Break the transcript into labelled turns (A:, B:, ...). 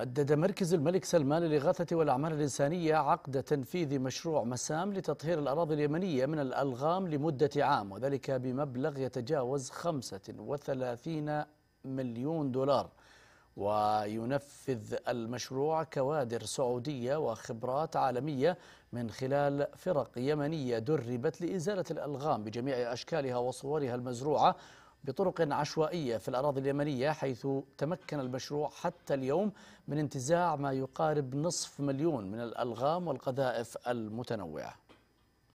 A: مدد مركز الملك سلمان للإغاثة والأعمال الإنسانية عقد تنفيذ مشروع مسام لتطهير الأراضي اليمنية من الألغام لمدة عام وذلك بمبلغ يتجاوز 35 مليون دولار وينفذ المشروع كوادر سعودية وخبرات عالمية من خلال فرق يمنية دربت لإزالة الألغام بجميع أشكالها وصورها المزروعة بطرق عشوائية في الأراضي اليمنية حيث تمكن المشروع حتى اليوم من انتزاع ما يقارب نصف مليون من الألغام والقذائف المتنوعة